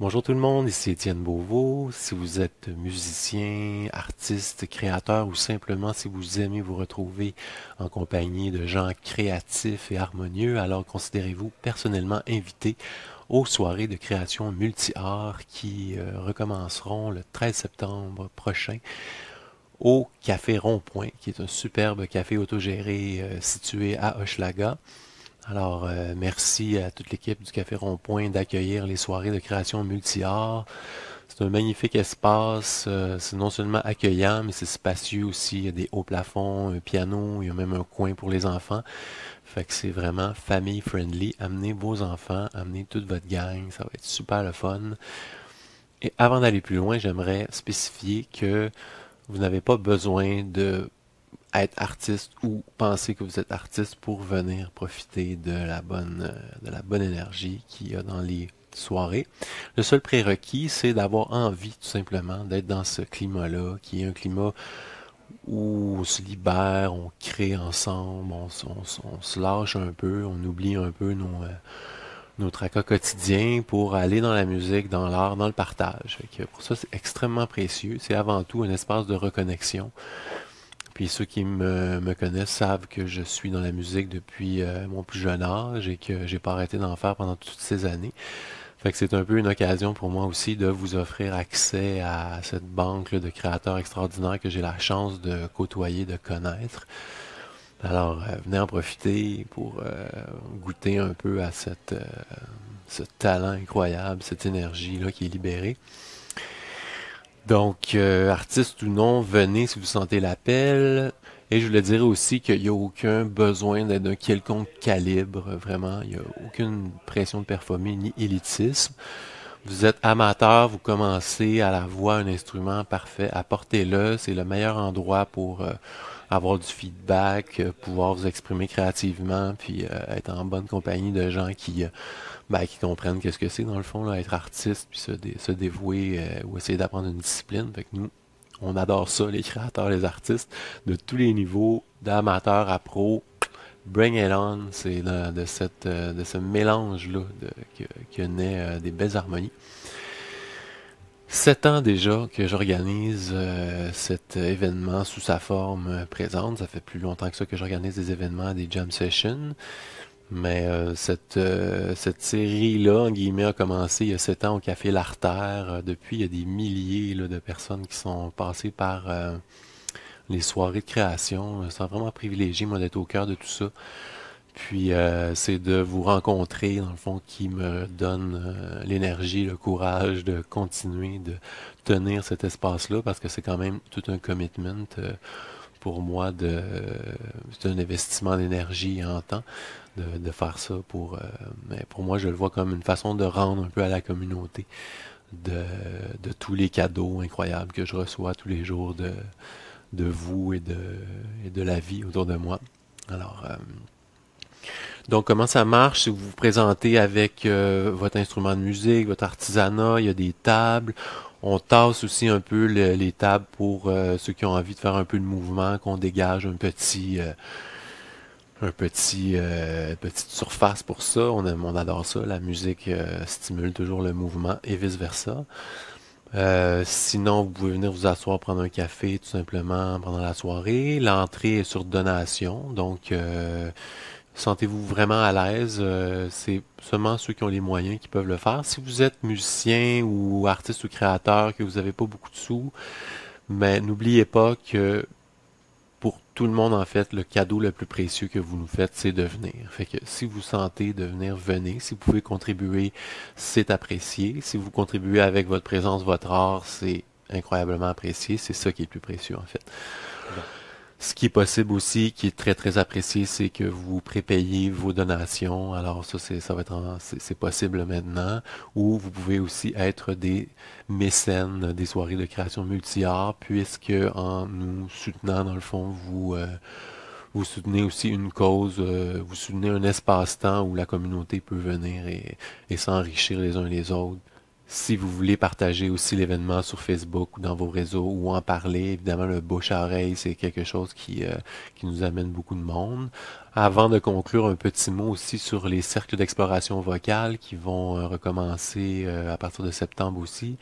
Bonjour tout le monde, ici Étienne Beauvau. Si vous êtes musicien, artiste, créateur ou simplement si vous aimez vous retrouver en compagnie de gens créatifs et harmonieux, alors considérez-vous personnellement invité aux soirées de création multi-art qui euh, recommenceront le 13 septembre prochain au Café Rond-Point, qui est un superbe café autogéré euh, situé à Hochelaga. Alors, euh, merci à toute l'équipe du Café Rond-Point d'accueillir les soirées de création multi-art. C'est un magnifique espace, euh, c'est non seulement accueillant, mais c'est spacieux aussi. Il y a des hauts plafonds, un piano, il y a même un coin pour les enfants. Fait que c'est vraiment family friendly. Amenez vos enfants, amenez toute votre gang, ça va être super le fun. Et avant d'aller plus loin, j'aimerais spécifier que vous n'avez pas besoin de être artiste ou penser que vous êtes artiste pour venir profiter de la bonne, euh, de la bonne énergie qu'il y a dans les soirées. Le seul prérequis, c'est d'avoir envie tout simplement d'être dans ce climat-là, qui est un climat où on se libère, on crée ensemble, on, on, se lâche un peu, on oublie un peu nos, euh, nos tracas quotidiens pour aller dans la musique, dans l'art, dans le partage. pour ça, c'est extrêmement précieux. C'est avant tout un espace de reconnexion puis ceux qui me, connaissent savent que je suis dans la musique depuis euh, mon plus jeune âge et que j'ai pas arrêté d'en faire pendant toutes ces années. Fait que c'est un peu une occasion pour moi aussi de vous offrir accès à cette banque de créateurs extraordinaires que j'ai la chance de côtoyer, de connaître. Alors, euh, venez en profiter pour euh, goûter un peu à ce talent incroyable, cette énergie là qui est libérée. Donc, euh, artiste ou non, venez si vous sentez l'appel. Et je voulais dire aussi qu'il n'y a aucun besoin d'être d'un quelconque calibre, vraiment. Il n'y a aucune pression de performer ni élitisme. Vous êtes amateur, vous commencez à la voix un instrument parfait, apportez-le. C'est le meilleur endroit pour euh, avoir du feedback, euh, pouvoir vous exprimer créativement, puis être en bonne compagnie de gens qui ben, qui comprennent qu'est-ce que c'est dans le fond, être artiste, puis se, dévouer euh, ou essayer d'apprendre une discipline. nous, on adore ça, les créateurs, les artistes, de tous les niveaux, d'amateurs à pro. Bring it on, c'est de, cette, euh, de ce mélange-là que, que naît euh, des belles harmonies. Sept ans déjà que j'organise cet événement sous sa forme présente. Ça fait plus longtemps que ça que j'organise des événements, des jam sessions. Mais euh, cette, euh, cette série-là, en guillemets, a commencé il y a sept ans au Café L'Artère. Euh, depuis, il y a des milliers de personnes qui sont passées par les soirées de création. C'est vraiment privilégié, moi, d'être au cœur de tout ça. Puis, c'est de vous rencontrer, dans le fond, qui me donne l'énergie, le courage de continuer de tenir cet espace-là, parce que c'est quand même tout un commitment pour moi de euh, c'est un investissement d'énergie en temps de, faire ça pour euh, mais pour moi je le vois comme une façon de rendre un peu à la communauté de, tous les cadeaux incroyables que je reçois tous les jours de, de vous et de, de la vie autour de moi. Alors euh, donc, comment ça marche? Si vous vous présentez avec votre instrument de musique, votre artisanat, il y a des tables on tasse aussi un peu les tables pour euh, ceux qui ont envie de faire un peu de mouvement, qu'on dégage un petit, euh, un petit, euh, petite surface pour ça. On, on adore ça. La musique stimule toujours le mouvement et vice versa. sinon, vous pouvez venir vous asseoir, prendre un café tout simplement pendant la soirée. L'entrée est sur donation, donc Sentez-vous vraiment à l'aise. Euh, c'est seulement ceux qui ont les moyens qui peuvent le faire. Si vous êtes musicien ou artiste ou créateur, que vous n'avez pas beaucoup de sous, mais n'oubliez pas que pour tout le monde, en fait, le cadeau le plus précieux que vous nous faites, c'est de venir. Fait que si vous sentez de venir, venez. Si vous pouvez contribuer, c'est apprécié. Si vous contribuez avec votre présence, votre art, c'est incroyablement apprécié. C'est ça qui est le plus précieux, en fait. Ce qui est possible aussi, qui est très très apprécié, c'est que vous prépayez vos donations. Alors ça, c'est ça va être c'est possible maintenant. Ou vous pouvez aussi être des mécènes des soirées de création multi art puisque en nous soutenant dans le fond, vous euh, vous soutenez aussi une cause, euh, vous soutenez un espace-temps où la communauté peut venir et s'enrichir les uns les autres, si vous voulez partager aussi l'événement sur Facebook ou dans vos réseaux ou en parler, évidemment, le bouche à oreille, c'est quelque chose qui, euh, qui nous amène beaucoup de monde. Avant de conclure, un petit mot aussi sur les cercles d'exploration vocale qui vont euh, recommencer euh, à partir de septembre aussi.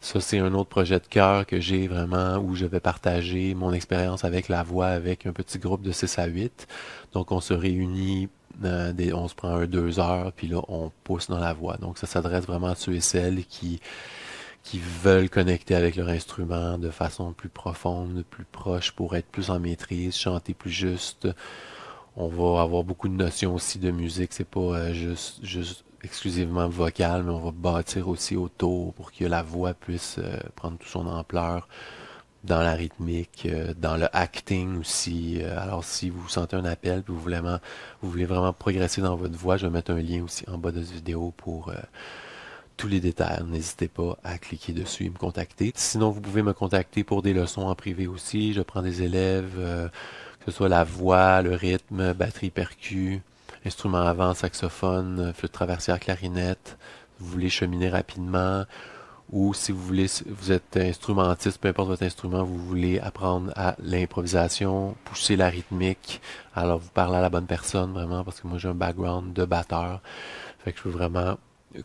Ça, c'est un autre projet de cœur que j'ai vraiment où je vais partager mon expérience avec la voix avec un petit groupe de 6 à 8. Donc, on se réunit euh, des, on se prend un, deux heures, puis là, on pousse dans la voix. Donc, ça s'adresse vraiment à ceux et celles qui, qui veulent connecter avec leur instrument de façon plus profonde, plus proche, pour être plus en maîtrise, chanter plus juste. On va avoir beaucoup de notions aussi de musique. C'est pas euh, juste, juste exclusivement vocal, mais on va bâtir aussi autour pour que la voix puisse euh, prendre toute son ampleur dans la rythmique, euh, dans le acting aussi. Euh, alors si vous sentez un appel vous voulez vraiment, vous voulez vraiment progresser dans votre voix, je vais mettre un lien aussi en bas de cette vidéo pour euh, tous les détails. N'hésitez pas à cliquer dessus et me contacter. Sinon, vous pouvez me contacter pour des leçons en privé aussi. Je prends des élèves, que ce soit la voix, le rythme, batterie, percu, instrument avant, saxophone, flûte traversière, clarinette. Vous voulez cheminer rapidement ou si vous voulez, vous êtes instrumentiste, peu importe votre instrument, vous voulez apprendre à l'improvisation, pousser la rythmique, alors vous parlez à la bonne personne vraiment, parce que moi j'ai un background de batteur, fait que je veux vraiment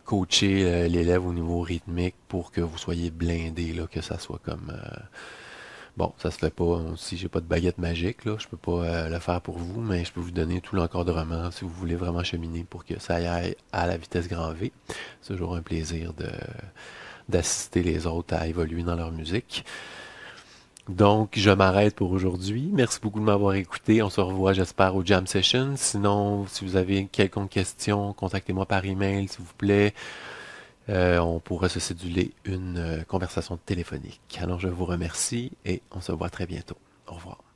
coacher euh, l'élève au niveau rythmique pour que vous soyez blindé, là, que ça soit comme... Euh, Bon, ça se fait pas. Hein. Si j'ai pas de baguette magique, là, je peux pas euh, le faire pour vous, mais je peux vous donner tout l'encadrement si vous voulez vraiment cheminer pour que ça aille à la vitesse grand V. C'est toujours un plaisir de d'assister les autres à évoluer dans leur musique. Donc, je m'arrête pour aujourd'hui. Merci beaucoup de m'avoir écouté. On se revoit, j'espère, au Jam Session. Sinon, si vous avez quelconque question, contactez-moi par email, s'il vous plaît. Euh, on pourrait se céduler une euh, conversation téléphonique. Alors je vous remercie et on se voit très bientôt. Au revoir.